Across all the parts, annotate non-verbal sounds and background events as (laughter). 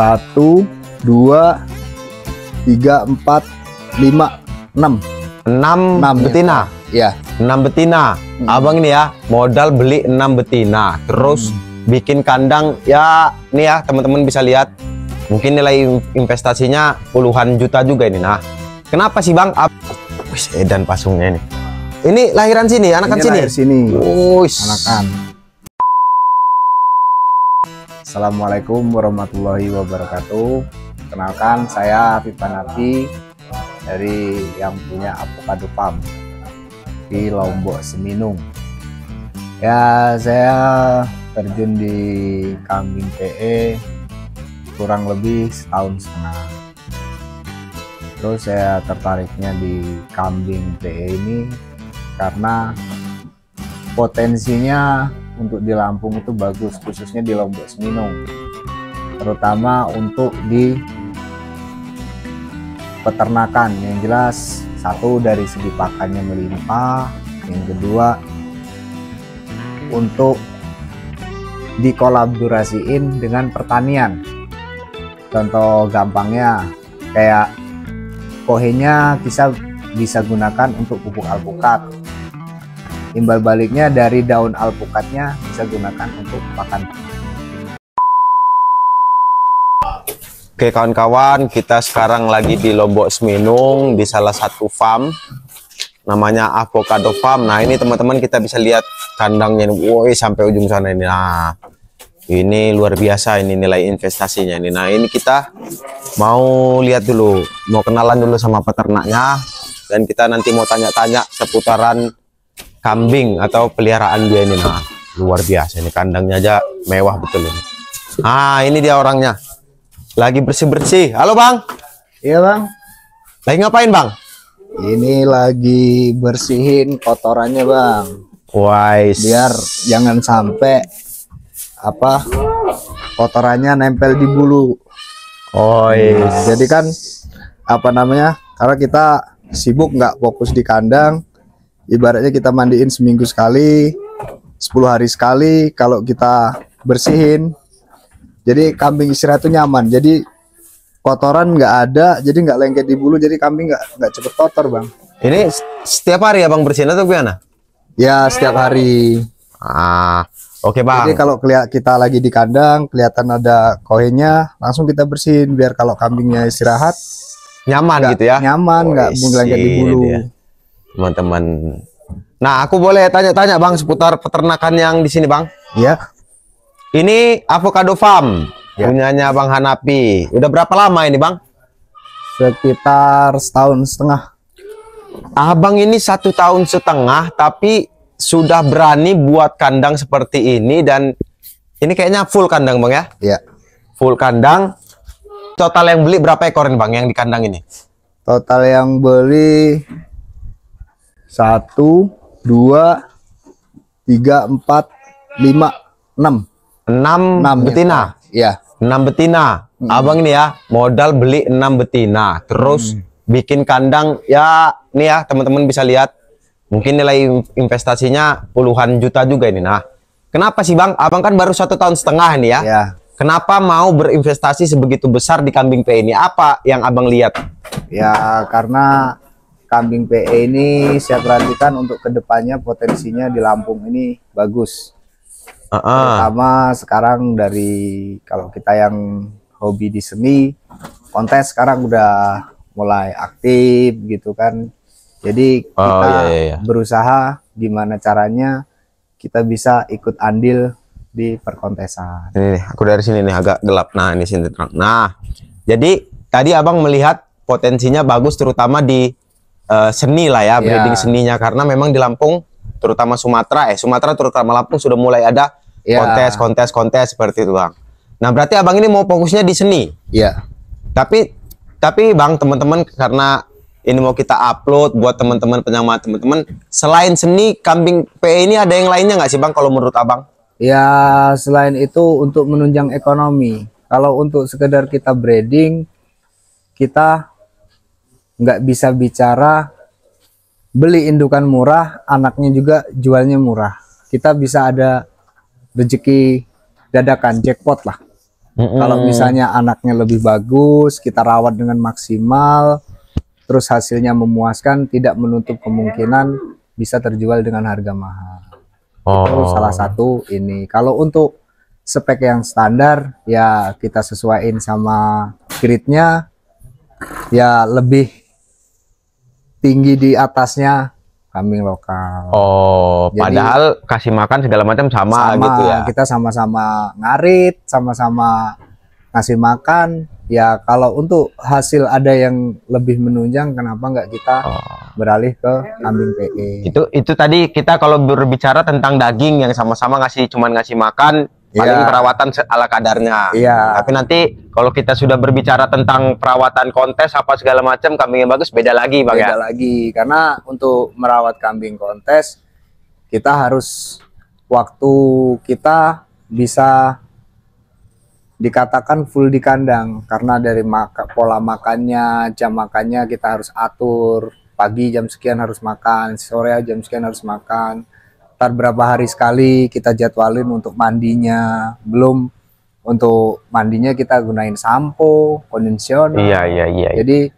satu dua tiga empat lima enam enam ya. betina ya enam betina hmm. abang ini ya modal beli enam betina terus hmm. bikin kandang ya nih ya teman-teman bisa lihat mungkin nilai investasinya puluhan juta juga ini nah kenapa sih bang Wih, edan pasungnya ini ini lahiran sini anakan ini sini lahir sini Uish. anakan Assalamualaikum warahmatullahi wabarakatuh. Kenalkan saya Pipa Nabi dari yang punya Apokado Farm di Lombok Seminung. Ya, saya terjun di kambing PE kurang lebih setahun setengah. Terus saya tertariknya di kambing PE ini karena potensinya untuk di Lampung itu bagus khususnya di Lombok Semino terutama untuk di peternakan yang jelas satu dari segi pakannya melimpah yang kedua untuk dikolaborasiin dengan pertanian contoh gampangnya kayak kohenya bisa bisa gunakan untuk pupuk alpukat Imbal baliknya dari daun alpukatnya bisa gunakan untuk pakan. Oke kawan-kawan, kita sekarang lagi di Lombok Seminung di salah satu farm namanya avocado farm. Nah, ini teman-teman kita bisa lihat kandangnya Woi, sampai ujung sana ini. Nah, ini luar biasa ini nilai investasinya ini. Nah, ini kita mau lihat dulu, mau kenalan dulu sama peternaknya dan kita nanti mau tanya-tanya seputaran kambing atau peliharaan dia ini nah luar biasa ini kandangnya aja mewah betul ini ah ini dia orangnya lagi bersih-bersih halo bang iya bang lagi ngapain bang ini lagi bersihin kotorannya bang Wise. biar jangan sampai apa kotorannya nempel di bulu Oh nah, jadi kan apa namanya karena kita sibuk nggak fokus di kandang ibaratnya kita mandiin seminggu sekali 10 hari sekali kalau kita bersihin jadi kambing istirahat itu nyaman jadi kotoran nggak ada jadi nggak lengket di bulu jadi kambing nggak nggak cepet kotor bang ini setiap hari ya bang bersihin atau gimana ya setiap hari ah oke okay, bang jadi kalau kita lagi di kandang kelihatan ada koinnya langsung kita bersihin biar kalau kambingnya istirahat nyaman gitu ya nyaman nggak oh, lengket di bulu teman-teman. Nah, aku boleh tanya-tanya Bang seputar peternakan yang di sini, Bang? Iya. Ini avocado farm ya. punyanya Bang Hanapi. Udah berapa lama ini, Bang? Sekitar setahun setengah. Abang ini satu tahun setengah, tapi sudah berani buat kandang seperti ini dan ini kayaknya full kandang, Bang ya? Iya. Full kandang. Total yang beli berapa ekor ini, Bang, yang di kandang ini? Total yang beli satu, dua, tiga, empat, lima, enam. Enam, enam ya. betina. Ya. Enam betina. Hmm. Abang ini ya modal beli enam betina, terus hmm. bikin kandang ya nih ya teman-teman bisa lihat mungkin nilai investasinya puluhan juta juga ini. Nah, kenapa sih bang? Abang kan baru satu tahun setengah ini ya. ya. Kenapa mau berinvestasi sebegitu besar di kambing P ini? Apa yang abang lihat? Ya karena kambing PE ini saya perhatikan untuk kedepannya potensinya di Lampung ini bagus. Uh -uh. Terutama sekarang dari kalau kita yang hobi di seni, kontes sekarang udah mulai aktif gitu kan. Jadi oh, kita oh, iya, iya. berusaha gimana caranya kita bisa ikut andil di perkontesan. Ini aku dari sini nih agak gelap. Nah, ini sini terang. Nah, jadi tadi Abang melihat potensinya bagus terutama di uh, seni lah ya, iya. breeding yeah. seninya karena memang di Lampung terutama Sumatera eh Sumatera terutama Lampung sudah mulai ada yeah. kontes kontes kontes seperti itu bang. Nah berarti abang ini mau fokusnya di seni. Iya. Yeah. Tapi tapi bang teman-teman karena ini mau kita upload buat teman-teman penyama teman-teman selain seni kambing PE ini ada yang lainnya nggak sih bang kalau menurut abang? Ya selain itu untuk menunjang ekonomi. Kalau untuk sekedar kita breeding kita nggak bisa bicara beli indukan murah, anaknya juga jualnya murah. Kita bisa ada rezeki dadakan, jackpot lah. Mm -hmm. Kalau misalnya anaknya lebih bagus, kita rawat dengan maksimal, terus hasilnya memuaskan, tidak menutup kemungkinan bisa terjual dengan harga mahal. Oh. Itu salah satu ini. Kalau untuk spek yang standar, ya kita sesuaikan sama gridnya, ya lebih tinggi di atasnya kambing lokal. Oh, Jadi, padahal kasih makan segala macam sama, sama gitu ya. Kita sama-sama ngarit, sama-sama ngasih makan. Ya kalau untuk hasil ada yang lebih menunjang, kenapa nggak kita oh. beralih ke kambing PE? Itu itu tadi kita kalau berbicara tentang daging yang sama-sama ngasih cuman ngasih makan, paling yeah. perawatan ala kadarnya. Yeah. Tapi nanti kalau kita sudah berbicara tentang perawatan kontes apa segala macam kambing yang bagus beda lagi bang ya? beda ya. lagi karena untuk merawat kambing kontes kita harus waktu kita bisa dikatakan full di kandang karena dari maka, pola makannya, jam makannya kita harus atur. Pagi jam sekian harus makan, sore jam sekian harus makan ntar berapa hari sekali kita jadwalin untuk mandinya belum untuk mandinya kita gunain sampo kondisioner iya, iya iya iya jadi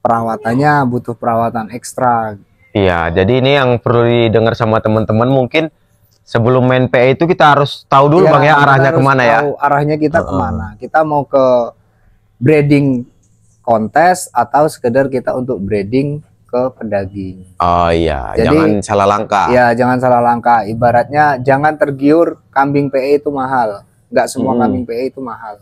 perawatannya butuh perawatan ekstra iya jadi ini yang perlu didengar sama teman-teman mungkin sebelum main PE itu kita harus tahu dulu iya, bang ya arahnya kemana ya arahnya kita uh -uh. kemana kita mau ke breeding kontes atau sekedar kita untuk breeding ke pendaging. Oh iya, Jadi, jangan salah langkah. Ya, jangan salah langkah. Ibaratnya jangan tergiur kambing PE itu mahal. Enggak semua hmm. kambing PE itu mahal.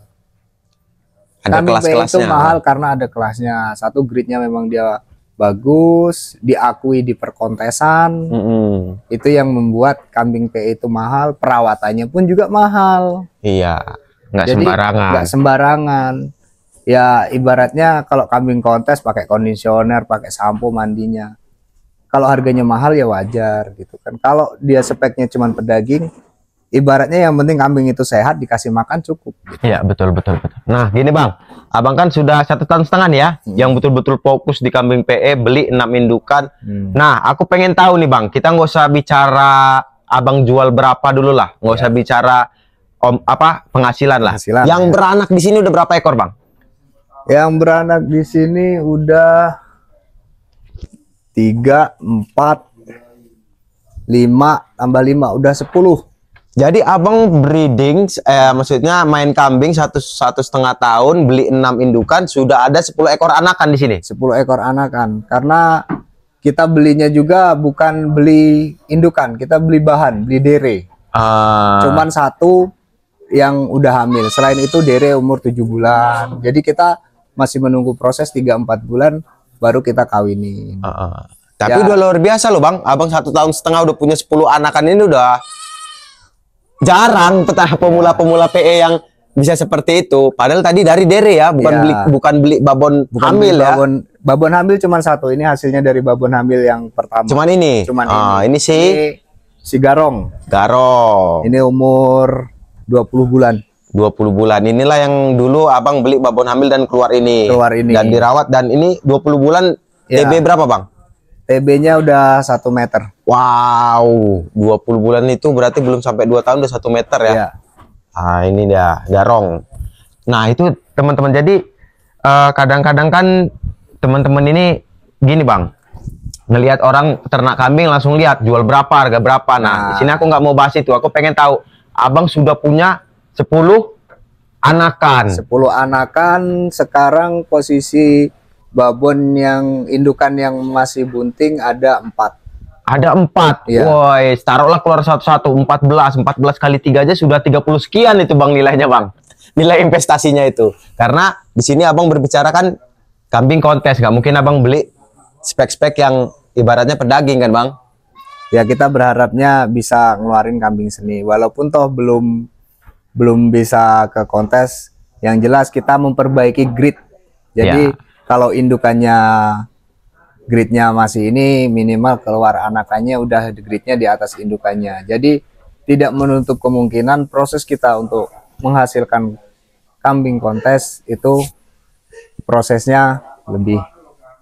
Ada kambing PE itu mahal karena ada kelasnya. Satu gridnya memang dia bagus, diakui di perkontesan. -hmm. Itu yang membuat kambing PE itu mahal, perawatannya pun juga mahal. Iya, nggak sembarangan. Nggak sembarangan ya ibaratnya kalau kambing kontes pakai kondisioner, pakai sampo mandinya. Kalau harganya mahal ya wajar gitu kan. Kalau dia speknya cuma pedaging, ibaratnya yang penting kambing itu sehat dikasih makan cukup. Gitu. Iya gitu. betul betul betul. Nah gini bang, abang kan sudah satu tahun setengah ya, hmm. yang betul-betul fokus di kambing PE beli enam indukan. Hmm. Nah aku pengen tahu nih bang, kita nggak usah bicara abang jual berapa dulu lah, nggak ya. usah bicara om apa penghasilan lah. Penghasilan, yang ya. beranak di sini udah berapa ekor bang? Yang beranak di sini udah tiga empat lima tambah lima udah sepuluh. Jadi abang breeding, eh, maksudnya main kambing satu satu setengah tahun, beli enam indukan, sudah ada sepuluh ekor anakan di sini. Sepuluh ekor anakan, karena kita belinya juga bukan beli indukan, kita beli bahan, beli dere. Uh... Cuman satu yang udah hamil. Selain itu dere umur tujuh bulan. Jadi kita masih menunggu proses 3-4 bulan baru kita kawinin. Uh -uh. Tapi ya. udah luar biasa loh bang, abang satu tahun setengah udah punya 10 anakan ini udah jarang petah pemula-pemula PE yang bisa seperti itu. Padahal tadi dari Dere ya, bukan ya. beli bukan beli babon bukan hamil beli ya. Babon, hamil cuma satu. Ini hasilnya dari babon hamil yang pertama. Cuman ini. Cuman ah, ini. ini si si Garong. Garong. Ini umur 20 bulan. 20 bulan. Inilah yang dulu Abang beli babon hamil dan keluar ini. Keluar ini. Dan dirawat dan ini 20 bulan ya. TB berapa, Bang? TB-nya udah satu meter. Wow, 20 bulan itu berarti belum sampai dua tahun udah satu meter ya. ya. Nah, ini dia, garong. Nah, itu teman-teman jadi eh, kadang-kadang uh, kan teman-teman ini gini, Bang. Ngelihat orang ternak kambing langsung lihat jual berapa, harga berapa. Nah, nah. di sini aku nggak mau bahas itu. Aku pengen tahu Abang sudah punya sepuluh anakan. sepuluh anakan sekarang posisi babon yang indukan yang masih bunting ada empat Ada empat Ya. Woi, taruhlah keluar satu-satu empat belas kali tiga aja sudah tiga puluh sekian itu Bang nilainya, Bang. Nilai investasinya itu. Karena di sini Abang berbicara kan kambing kontes, nggak mungkin Abang beli spek-spek yang ibaratnya pedaging kan, Bang? Ya kita berharapnya bisa ngeluarin kambing seni walaupun toh belum belum bisa ke kontes. Yang jelas kita memperbaiki grid. Jadi ya. kalau indukannya gridnya masih ini minimal keluar anakannya udah gridnya di atas indukannya. Jadi tidak menutup kemungkinan proses kita untuk menghasilkan kambing kontes itu prosesnya lebih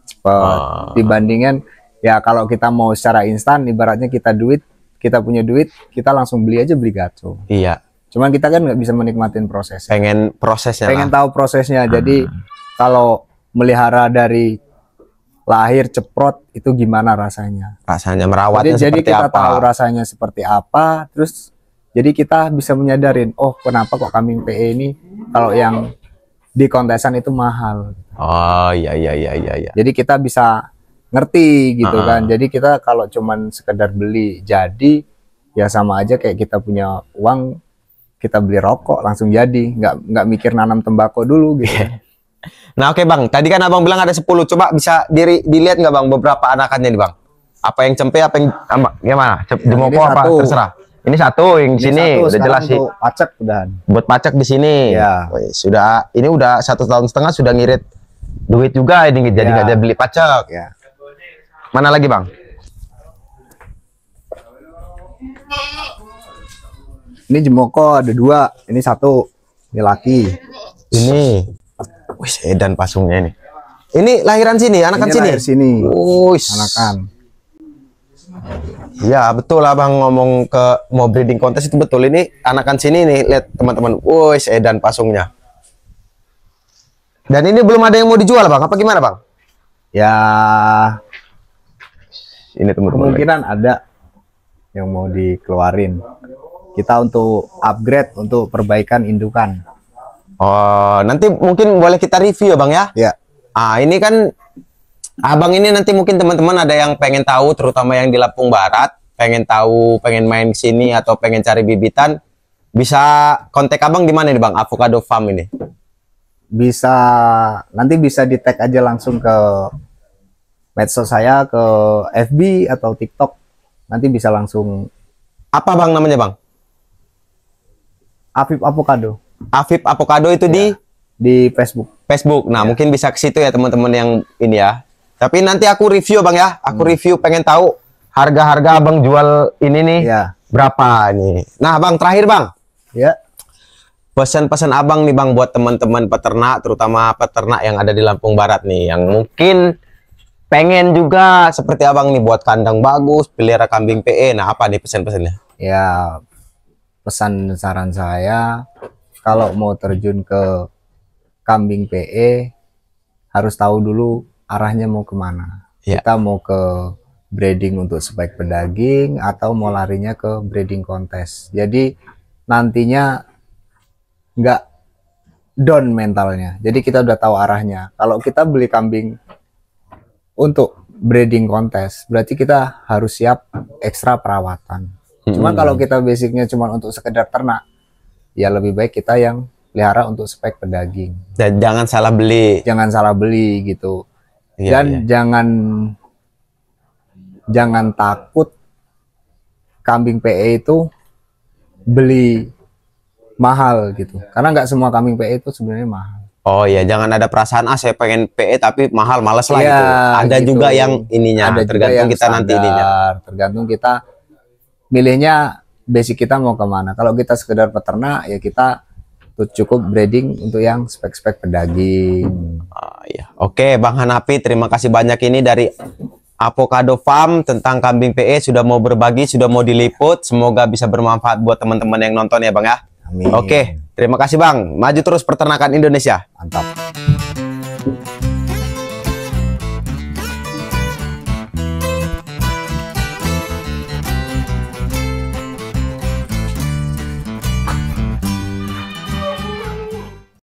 cepat oh. dibandingkan ya kalau kita mau secara instan ibaratnya kita duit kita punya duit kita langsung beli aja beli gacu. iya Cuman kita kan nggak bisa menikmatin prosesnya. Pengen prosesnya. Pengen lah. tahu prosesnya. Jadi hmm. kalau melihara dari lahir ceprot itu gimana rasanya? Rasanya merawatnya jadi, jadi kita apa? tahu rasanya seperti apa. Terus jadi kita bisa menyadarin, oh kenapa kok kambing PE ini kalau yang di kontesan itu mahal. Oh iya iya iya iya. iya. Jadi kita bisa ngerti gitu uh -huh. kan. Jadi kita kalau cuman sekedar beli jadi ya sama aja kayak kita punya uang kita beli rokok langsung jadi, nggak nggak mikir nanam tembakau dulu gitu. (laughs) Nah oke okay, bang, tadi kan abang bilang ada 10 coba bisa diri dilihat nggak bang beberapa anakannya nih bang? Apa yang cempe, apa yang apa, gimana? Nah, jemoko moko apa satu. terserah. Ini satu yang ini sini satu, udah jelas sih. Pacak udah. Buat pacak di sini. Ya. Woy, sudah ini udah satu tahun setengah sudah ngirit duit juga ini jadi iya. nggak ya. ada beli pacak. Ya. Mana lagi bang? ini jemoko ada dua ini satu ini laki ini wih Edan pasungnya ini ini lahiran sini anakan ini sini lahir sini Wih, anakan Ya betul abang ngomong ke mau breeding kontes itu betul ini anakan sini nih lihat teman-teman woi Edan pasungnya dan ini belum ada yang mau dijual bang apa gimana bang ya ini teman-teman kemungkinan ada yang mau dikeluarin kita untuk upgrade untuk perbaikan indukan. Oh, nanti mungkin boleh kita review ya, Bang ya? Ya. Ah, ini kan Abang ini nanti mungkin teman-teman ada yang pengen tahu terutama yang di Lampung Barat, pengen tahu, pengen main sini atau pengen cari bibitan, bisa kontak Abang di mana nih, Bang? Avocado Farm ini. Bisa nanti bisa di tag aja langsung ke medsos saya ke FB atau TikTok. Nanti bisa langsung apa Bang namanya, Bang? Afif Avocado. Afif Avocado itu ya, di iya. di Facebook. Facebook. Nah, ya. mungkin bisa ke situ ya teman-teman yang ini ya. Tapi nanti aku review Bang ya. Aku hmm. review pengen tahu harga-harga Abang jual ini nih. Ya. Berapa nih? Nah, Bang, terakhir Bang. Ya. Pesan-pesan Abang nih Bang buat teman-teman peternak terutama peternak yang ada di Lampung Barat nih yang mungkin pengen juga seperti Abang nih buat kandang bagus, pelihara kambing PE. Nah, apa nih pesan-pesannya? Ya, pesan saran saya kalau mau terjun ke kambing PE harus tahu dulu arahnya mau kemana. Yeah. Kita mau ke breeding untuk sebaik pendaging atau mau larinya ke breeding kontes. Jadi nantinya nggak down mentalnya. Jadi kita udah tahu arahnya. Kalau kita beli kambing untuk breeding kontes, berarti kita harus siap ekstra perawatan Cuman hmm. kalau kita basicnya cuma untuk sekedar ternak, ya lebih baik kita yang pelihara untuk spek pedaging. Dan jangan salah beli. Jangan salah beli gitu. Iya, Dan iya. jangan jangan takut kambing PE itu beli mahal gitu. Karena nggak semua kambing PE itu sebenarnya mahal. Oh iya, jangan ada perasaan ah saya pengen PE tapi mahal, males lah ya, gitu. Ada gitu. juga yang ininya, ada tergantung yang kita sadar, nanti ininya. Tergantung kita milihnya basic kita mau kemana. Kalau kita sekedar peternak ya kita cukup breeding untuk yang spek-spek pedaging. ya. Oke, Bang Hanapi, terima kasih banyak ini dari Avocado Farm tentang kambing PE sudah mau berbagi, sudah mau diliput. Semoga bisa bermanfaat buat teman-teman yang nonton ya, Bang ya. Amin. Oke, terima kasih Bang. Maju terus peternakan Indonesia. Mantap.